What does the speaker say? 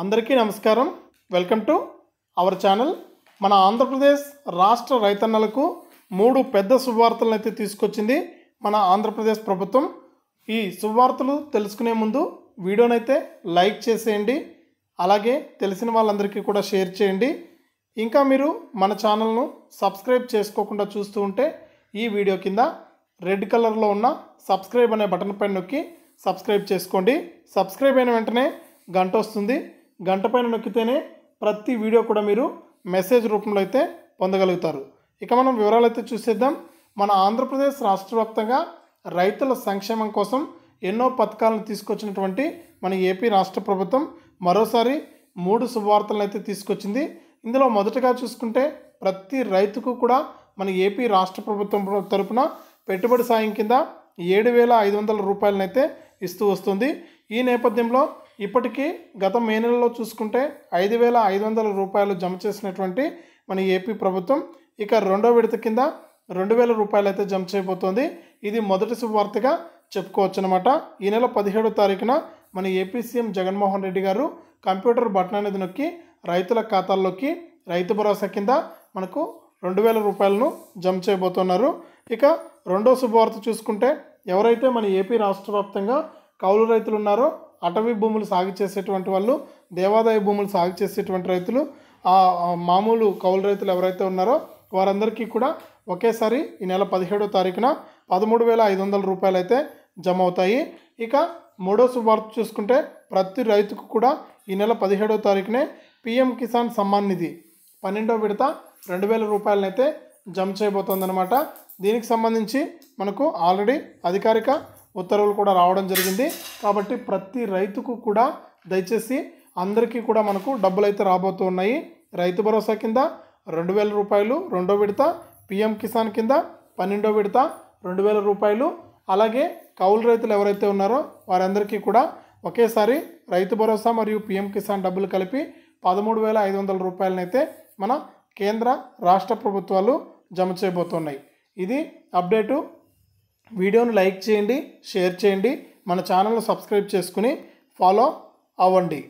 అందరికీ నమస్కారం welcome to our channel మన ఆంధ్రప్రదేశ్ రాష్ట్ర రైతన్నలకు మూడు పెద్ద శుభవార్తలను అయితే తీసుకొచ్చింది మన ఆంధ్రప్రదేశ్ ప్రభుత్వం ఈ శుభవార్తలు తెలుసుకునే ముందు వీడియోనైతే లైక్ చేసేయండి అలాగే తెలిసిన వాళ్ళందరికీ కూడా షేర్ చేయండి ఇంకా మీరు మన ఛానల్ను సబ్స్క్రైబ్ చేసుకోకుండా చూస్తూ ఉంటే ఈ వీడియో కింద రెడ్ కలర్లో ఉన్న సబ్స్క్రైబ్ అనే బటన్ పైన నొక్కి సబ్స్క్రైబ్ చేసుకోండి సబ్స్క్రైబ్ అయిన వెంటనే గంట వస్తుంది గంట పైన నొక్కితేనే ప్రతి వీడియో కూడా మీరు మెసేజ్ రూపంలో అయితే పొందగలుగుతారు ఇక మనం వివరాలు అయితే చూసేద్దాం మన ఆంధ్రప్రదేశ్ రాష్ట్ర రైతుల సంక్షేమం కోసం ఎన్నో పథకాలను తీసుకొచ్చినటువంటి మన ఏపీ రాష్ట్ర ప్రభుత్వం మరోసారి మూడు శుభవార్తలను అయితే తీసుకొచ్చింది ఇందులో మొదటగా చూసుకుంటే ప్రతి రైతుకు కూడా మన ఏపీ రాష్ట్ర ప్రభుత్వం తరపున పెట్టుబడి సాయం కింద ఏడు వేల ఐదు వందల రూపాయలనైతే ఇస్తూ వస్తుంది ఈ నేపథ్యంలో ఇప్పటికీ గత మే నెలలో చూసుకుంటే ఐదు వేల ఐదు వందల రూపాయలు జమ చేసినటువంటి మన ఏపీ ప్రభుత్వం ఇక రెండో విడత కింద రెండు వేల రూపాయలు అయితే జమ చేయబోతోంది ఇది మొదటి శుభవార్తగా చెప్పుకోవచ్చు అనమాట ఈ నెల పదిహేడో తారీఖున మన ఏపీ సీఎం జగన్మోహన్ రెడ్డి గారు కంప్యూటర్ బటన్ అనేది నొక్కి రైతుల ఖాతాల్లోకి రైతు భరోసా కింద మనకు రెండు వేల రూపాయలను జమ చేయబోతున్నారు ఇక రెండో శుభవార్త చూసుకుంటే ఎవరైతే మన ఏపీ రాష్ట్ర వ్యాప్తంగా కౌలు రైతులు ఉన్నారో అటవీ భూములు సాగు చేసేటువంటి వాళ్ళు దేవాదాయ భూములు సాగు చేసేటువంటి రైతులు ఆ మామూలు కౌలు రైతులు ఎవరైతే ఉన్నారో వారందరికీ కూడా ఒకేసారి ఈ నెల పదిహేడో తారీఖున పదమూడు వేల ఐదు వందల రూపాయలు అయితే జమ అవుతాయి ఇక మూడో శుభార్త చూసుకుంటే ప్రతి రైతుకు కూడా ఈ నెల పదిహేడో తారీఖునే పిఎం కిసాన్ సమ్మాన్ నిధి పన్నెండో విడత రెండు వేల రూపాయలనైతే జమ చేయబోతోందనమాట దీనికి సంబంధించి మనకు ఆల్రెడీ అధికారిక ఉత్తర్వులు కూడా రావడం జరిగింది కాబట్టి ప్రతి రైతుకు కూడా దయచేసి అందరికీ కూడా మనకు డబ్బులు అయితే రాబోతున్నాయి రైతు భరోసా కింద రెండు వేల రూపాయలు రెండో విడత పిఎం కిసాన్ కింద పన్నెండో విడత రెండు వేల రూపాయలు అలాగే కౌలు రైతులు ఎవరైతే ఉన్నారో వారందరికీ కూడా ఒకేసారి రైతు భరోసా మరియు పిఎం కిసాన్ డబ్బులు కలిపి పదమూడు వేల ఐదు వందల రూపాయలనైతే మన కేంద్ర రాష్ట్ర ప్రభుత్వాలు జమ చేయబోతున్నాయి ఇది అప్డేటు వీడియోను లైక్ చేయండి షేర్ చేయండి మన ఛానల్ను సబ్స్క్రైబ్ చేసుకుని ఫాలో అవ్వండి